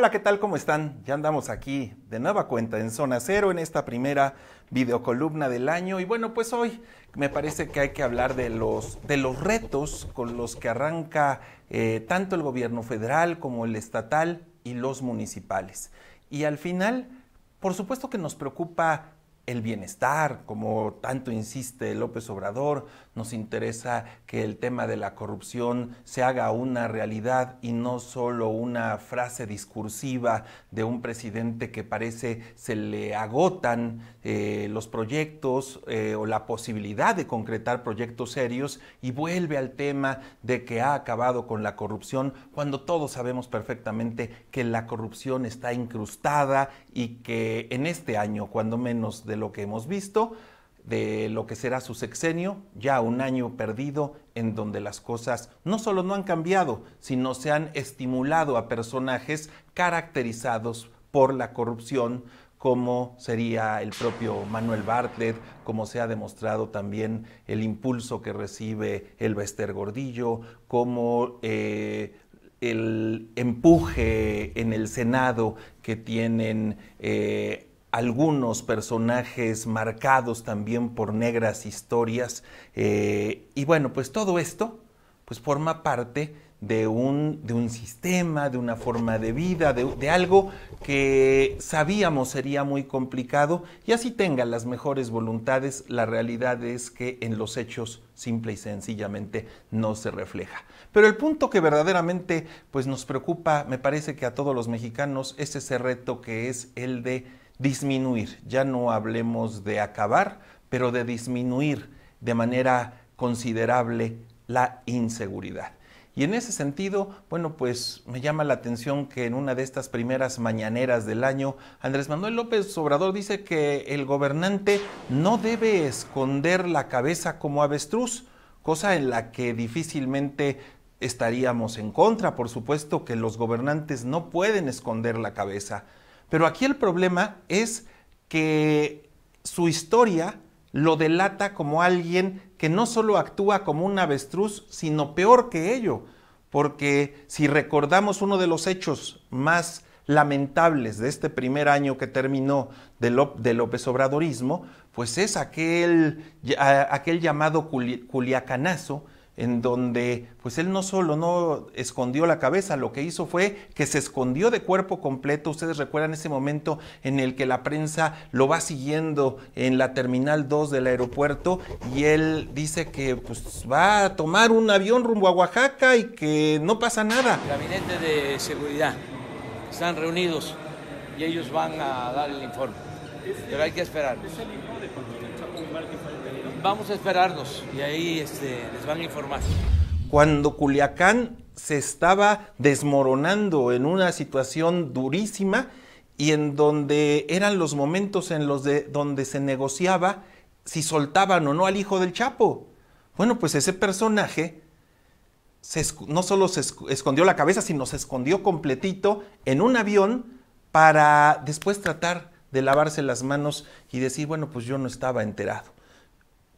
Hola, ¿qué tal? ¿Cómo están? Ya andamos aquí de nueva cuenta en Zona Cero en esta primera videocolumna del año. Y bueno, pues hoy me parece que hay que hablar de los, de los retos con los que arranca eh, tanto el gobierno federal como el estatal y los municipales. Y al final, por supuesto que nos preocupa el bienestar, como tanto insiste López Obrador, nos interesa que el tema de la corrupción se haga una realidad y no solo una frase discursiva de un presidente que parece se le agotan eh, los proyectos eh, o la posibilidad de concretar proyectos serios y vuelve al tema de que ha acabado con la corrupción cuando todos sabemos perfectamente que la corrupción está incrustada y que en este año, cuando menos de lo que hemos visto, de lo que será su sexenio, ya un año perdido en donde las cosas no solo no han cambiado, sino se han estimulado a personajes caracterizados por la corrupción, como sería el propio Manuel Bartlett, como se ha demostrado también el impulso que recibe el Bester Gordillo, como eh, el empuje en el Senado que tienen eh, algunos personajes marcados también por negras historias. Eh, y bueno, pues todo esto pues forma parte de un, de un sistema, de una forma de vida, de, de, algo que sabíamos sería muy complicado y así tenga las mejores voluntades, la realidad es que en los hechos simple y sencillamente no se refleja. Pero el punto que verdaderamente pues, nos preocupa, me parece que a todos los mexicanos, es ese reto que es el de disminuir. Ya no hablemos de acabar, pero de disminuir de manera considerable la inseguridad. Y en ese sentido, bueno, pues me llama la atención que en una de estas primeras mañaneras del año, Andrés Manuel López Obrador dice que el gobernante no debe esconder la cabeza como avestruz, cosa en la que difícilmente estaríamos en contra. Por supuesto que los gobernantes no pueden esconder la cabeza. Pero aquí el problema es que su historia lo delata como alguien que no solo actúa como un avestruz, sino peor que ello, porque si recordamos uno de los hechos más lamentables de este primer año que terminó de López Obradorismo, pues es aquel, llamado culiacanazo en donde pues él no solo no escondió la cabeza, lo que hizo fue que se escondió de cuerpo completo. Ustedes recuerdan ese momento en el que la prensa lo va siguiendo en la terminal 2 del aeropuerto y él dice que pues va a tomar un avión rumbo a Oaxaca y que no pasa nada. El gabinete de seguridad están reunidos y ellos van a dar el informe. Pero hay que esperar. Vamos a esperarnos y ahí este, les van a informar. Cuando Culiacán se estaba desmoronando en una situación durísima y en donde eran los momentos en los de donde se negociaba si soltaban o no al hijo del Chapo. Bueno, pues ese personaje no solo se escondió la cabeza, sino se escondió completito en un avión para después tratar de lavarse las manos y decir, bueno, pues yo no estaba enterado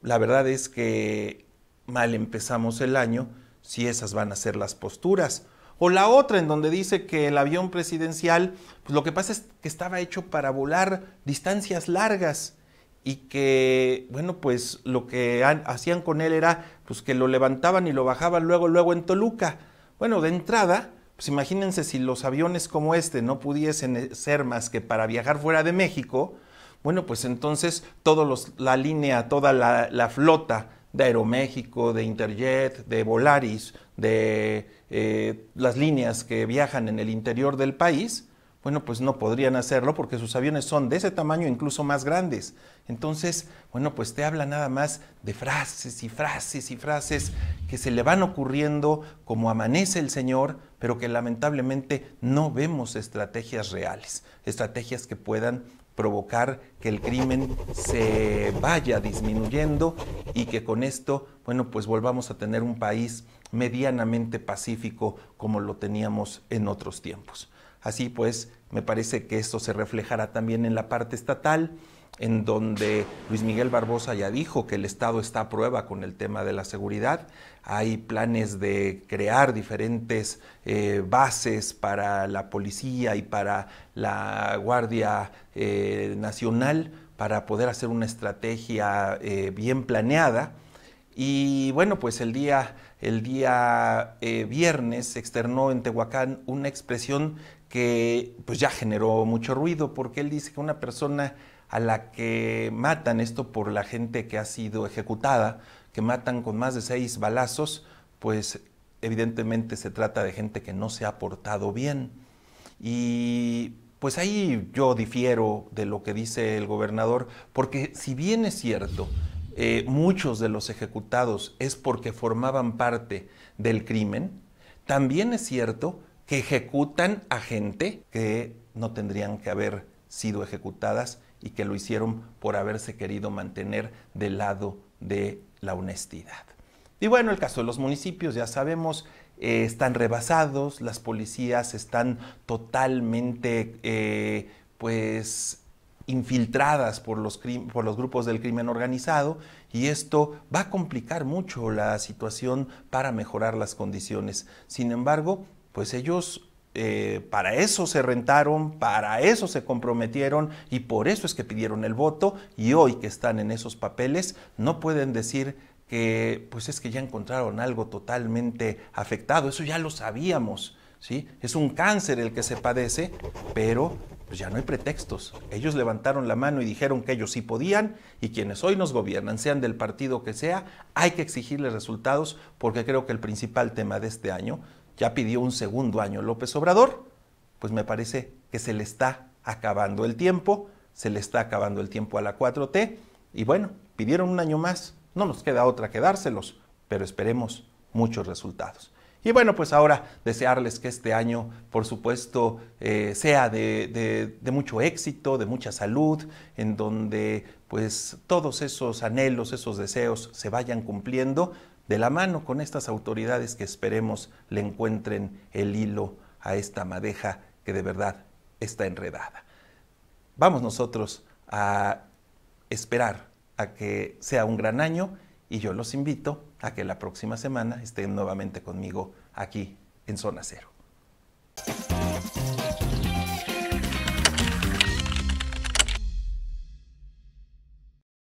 la verdad es que mal empezamos el año si esas van a ser las posturas. O la otra en donde dice que el avión presidencial, pues lo que pasa es que estaba hecho para volar distancias largas y que, bueno, pues lo que hacían con él era pues que lo levantaban y lo bajaban luego, luego en Toluca. Bueno, de entrada, pues imagínense si los aviones como este no pudiesen eh, ser más que para viajar fuera de México, bueno, pues entonces todos los, la línea, toda la, flota de Aeroméxico, de Interjet, de Volaris, de eh, las líneas que viajan en el interior del país, bueno, pues no podrían hacerlo porque sus aviones son de ese tamaño, incluso más grandes. Entonces, bueno, pues te habla nada más de frases y frases y frases que se le van ocurriendo como amanece el Señor, pero que lamentablemente no vemos estrategias reales, estrategias que puedan provocar que el crimen se vaya disminuyendo y que con esto, bueno, pues volvamos a tener un país medianamente pacífico como lo teníamos en otros tiempos. Así pues, me parece que esto se reflejará también en la parte estatal en donde Luis Miguel Barbosa ya dijo que el Estado está a prueba con el tema de la seguridad. Hay planes de crear diferentes eh, bases para la policía y para la Guardia eh, Nacional para poder hacer una estrategia eh, bien planeada. Y bueno, pues el día, el día viernes se externó en Tehuacán una expresión que pues ya generó mucho ruido, porque él dice que una persona a la que matan, esto por la gente que ha sido ejecutada, que matan con más de seis balazos, pues evidentemente se trata de gente que no se ha portado bien. Y pues ahí yo difiero de lo que dice el gobernador, porque si bien es cierto, eh, muchos de los ejecutados es porque formaban parte del crimen, también es cierto que ejecutan a gente que no tendrían que haber sido ejecutadas y que lo hicieron por haberse querido mantener del lado de la honestidad. Y bueno, el caso de los municipios, ya sabemos, eh, están rebasados, las policías están totalmente, eh, pues, infiltradas por los, por los, grupos del crimen organizado y esto va a complicar mucho la situación para mejorar las condiciones. Sin embargo, pues ellos eh, para eso se rentaron, para eso se comprometieron y por eso es que pidieron el voto y hoy que están en esos papeles no pueden decir que pues es que ya encontraron algo totalmente afectado, eso ya lo sabíamos, ¿sí? Es un cáncer el que se padece, pero pues ya no hay pretextos. Ellos levantaron la mano y dijeron que ellos sí podían y quienes hoy nos gobiernan, sean del partido que sea, hay que exigirles resultados porque creo que el principal tema de este año ya pidió un segundo año López Obrador, pues me parece que se le está acabando el tiempo, se le está acabando el tiempo a la 4T y bueno, pidieron un año más, no nos queda otra que dárselos, pero esperemos muchos resultados. Y bueno, pues ahora desearles que este año, por supuesto, eh, sea de, de, mucho éxito, de mucha salud, en donde pues todos esos anhelos, esos deseos se vayan cumpliendo de la mano con estas autoridades que esperemos le encuentren el hilo a esta madeja que de verdad está enredada. Vamos nosotros a esperar a que sea un gran año y yo los invito a que la próxima semana estén nuevamente conmigo aquí en Zona Cero.